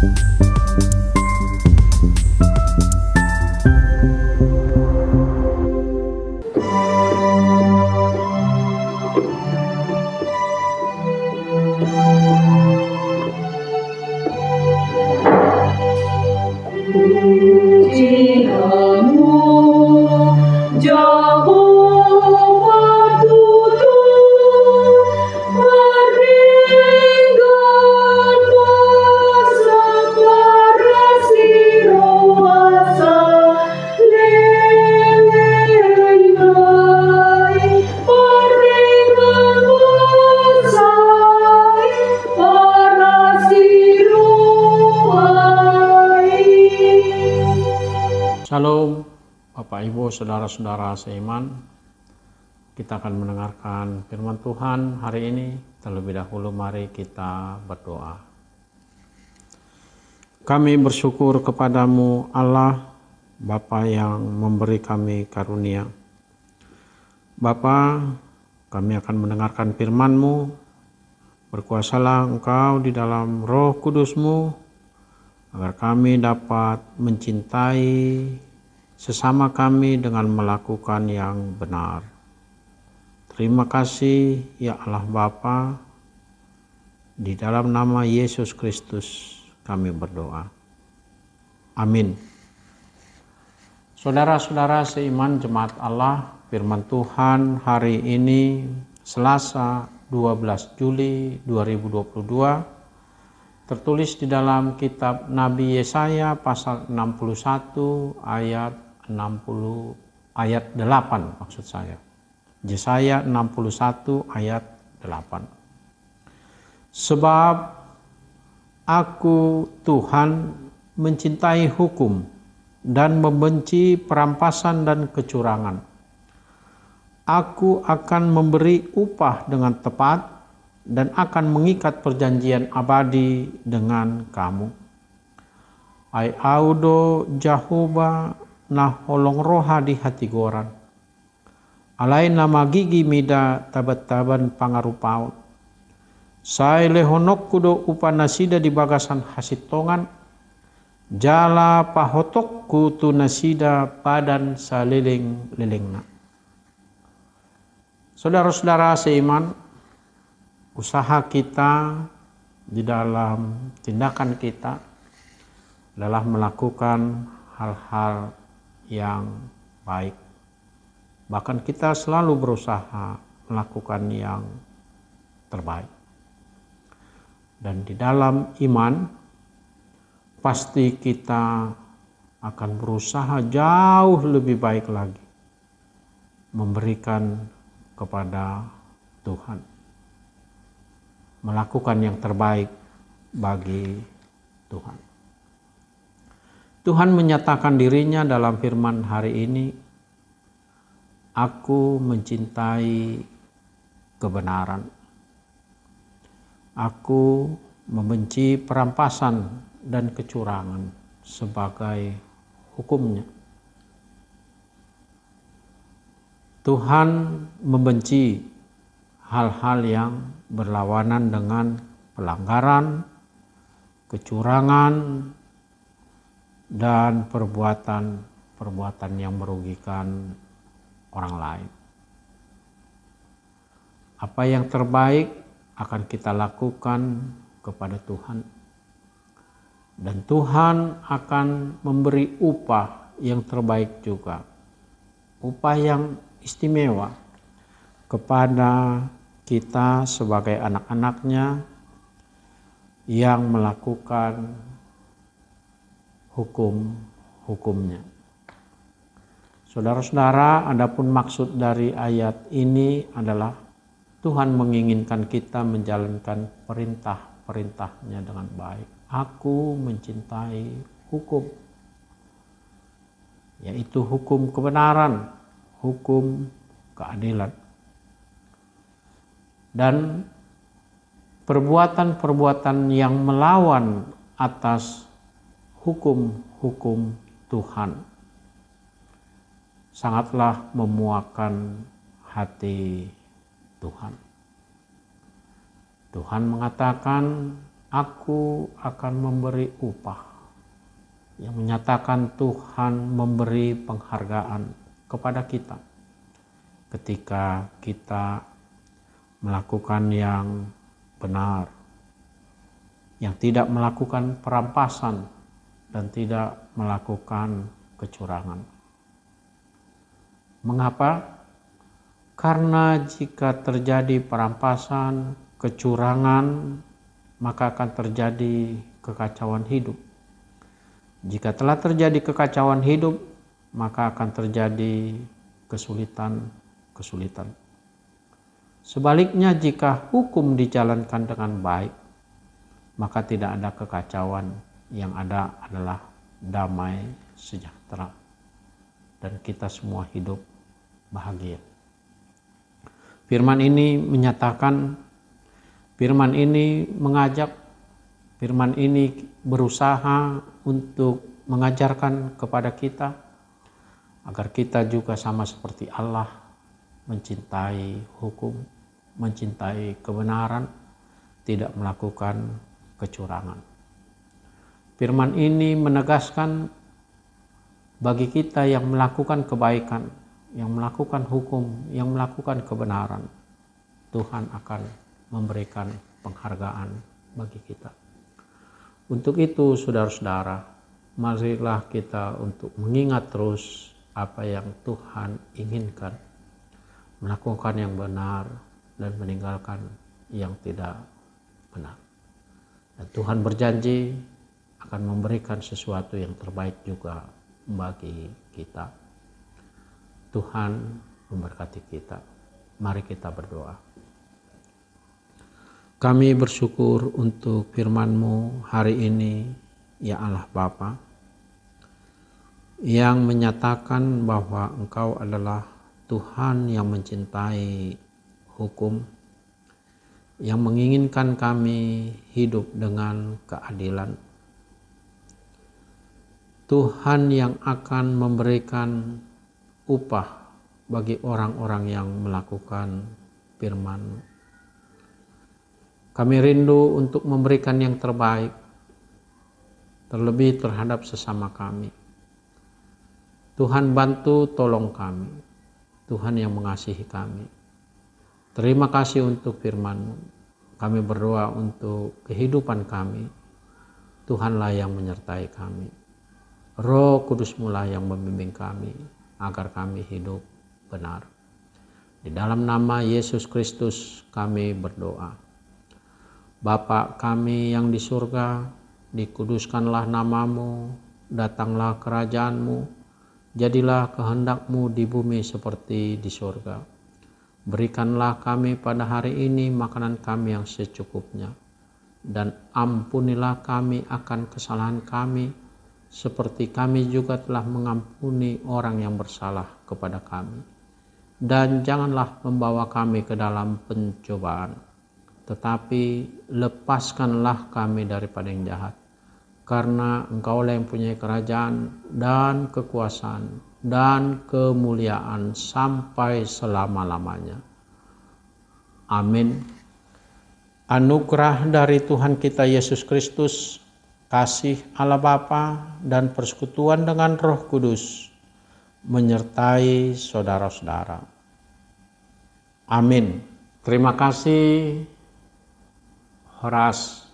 Thank Bapak Ibu, saudara-saudara seiman, kita akan mendengarkan firman Tuhan hari ini. Terlebih dahulu mari kita berdoa. Kami bersyukur kepadamu Allah, Bapa yang memberi kami karunia. Bapa, kami akan mendengarkan firman-Mu. Berkuasalah Engkau di dalam roh kudus-Mu, agar kami dapat mencintai sesama kami dengan melakukan yang benar. Terima kasih ya Allah Bapa. Di dalam nama Yesus Kristus kami berdoa. Amin. Saudara-saudara seiman jemaat Allah, firman Tuhan hari ini Selasa 12 Juli 2022 tertulis di dalam kitab Nabi Yesaya pasal 61 ayat 60 ayat 8 maksud saya. Yesaya 61 ayat 8. Sebab aku Tuhan mencintai hukum dan membenci perampasan dan kecurangan. Aku akan memberi upah dengan tepat dan akan mengikat perjanjian abadi dengan kamu. Ai audo Jahoba nah holong roha di hati goran. Alain nama gigi mida tabat-taban pangarupaut. Sai lehonok kudo upanasida di bagasan hasitongan. Jala pahotok kutu nasida padan saliling lilingna. Saudara-saudara seiman, usaha kita di dalam tindakan kita adalah melakukan hal-hal yang baik. Bahkan kita selalu berusaha melakukan yang terbaik. Dan di dalam iman, pasti kita akan berusaha jauh lebih baik lagi memberikan kepada Tuhan, melakukan yang terbaik bagi Tuhan. Tuhan menyatakan dirinya dalam firman hari ini, Aku mencintai kebenaran. Aku membenci perampasan dan kecurangan sebagai hukumnya. Tuhan membenci hal-hal yang berlawanan dengan pelanggaran, kecurangan, dan perbuatan-perbuatan yang merugikan orang lain. Apa yang terbaik akan kita lakukan kepada Tuhan, dan Tuhan akan memberi upah yang terbaik juga, upah yang istimewa kepada kita sebagai anak-anaknya yang melakukan hukum-hukumnya. Saudara-saudara, adapun maksud dari ayat ini adalah Tuhan menginginkan kita menjalankan perintah-perintahnya dengan baik. Aku mencintai hukum, yaitu hukum kebenaran, hukum keadilan. Dan perbuatan-perbuatan yang melawan atas hukum-hukum Tuhan. Sangatlah memuakan hati Tuhan. Tuhan mengatakan, "Aku akan memberi upah." Yang menyatakan Tuhan memberi penghargaan kepada kita ketika kita melakukan yang benar, yang tidak melakukan perampasan, dan tidak melakukan kecurangan. Mengapa? Karena jika terjadi perampasan, kecurangan, maka akan terjadi kekacauan hidup. Jika telah terjadi kekacauan hidup, maka akan terjadi kesulitan-kesulitan. Sebaliknya, jika hukum dijalankan dengan baik, maka tidak ada kekacauan yang ada adalah damai, sejahtera, dan kita semua hidup bahagia. Firman ini menyatakan, firman ini mengajak, firman ini berusaha untuk mengajarkan kepada kita agar kita juga sama seperti Allah mencintai hukum, mencintai kebenaran, tidak melakukan kecurangan. Firman ini menegaskan bagi kita yang melakukan kebaikan, yang melakukan hukum, yang melakukan kebenaran, Tuhan akan memberikan penghargaan bagi kita. Untuk itu, saudara-saudara, marilah kita untuk mengingat terus apa yang Tuhan inginkan, melakukan yang benar dan meninggalkan yang tidak benar. Dan Tuhan berjanji akan memberikan sesuatu yang terbaik juga bagi kita. Tuhan memberkati kita. Mari kita berdoa. Kami bersyukur untuk firman-Mu hari ini, ya Allah Bapa, yang menyatakan bahwa Engkau adalah Tuhan yang mencintai hukum, yang menginginkan kami hidup dengan keadilan, Tuhan yang akan memberikan upah bagi orang-orang yang melakukan firman. Kami rindu untuk memberikan yang terbaik, terlebih terhadap sesama kami. Tuhan bantu tolong kami, Tuhan yang mengasihi kami. Terima kasih untuk firman Kami berdoa untuk kehidupan kami. Tuhanlah yang menyertai kami. Roh Kudus mula yang membimbing kami agar kami hidup benar. Di dalam nama Yesus Kristus kami berdoa. Bapa kami yang di surga, dikuduskanlah namamu, datanglah kerajaanmu, jadilah kehendakmu di bumi seperti di surga. Berikanlah kami pada hari ini makanan kami yang secukupnya, dan ampunilah kami akan kesalahan kami, seperti kami juga telah mengampuni orang yang bersalah kepada kami. Dan janganlah membawa kami ke dalam pencobaan, tetapi lepaskanlah kami daripada yang jahat. Karena engkaulah yang punya kerajaan dan kekuasaan dan kemuliaan sampai selama-lamanya. Amin. Anugerah dari Tuhan kita Yesus Kristus, kasih Allah Bapa dan persekutuan dengan Roh Kudus menyertai saudara-saudara. Amin. Terima kasih Horas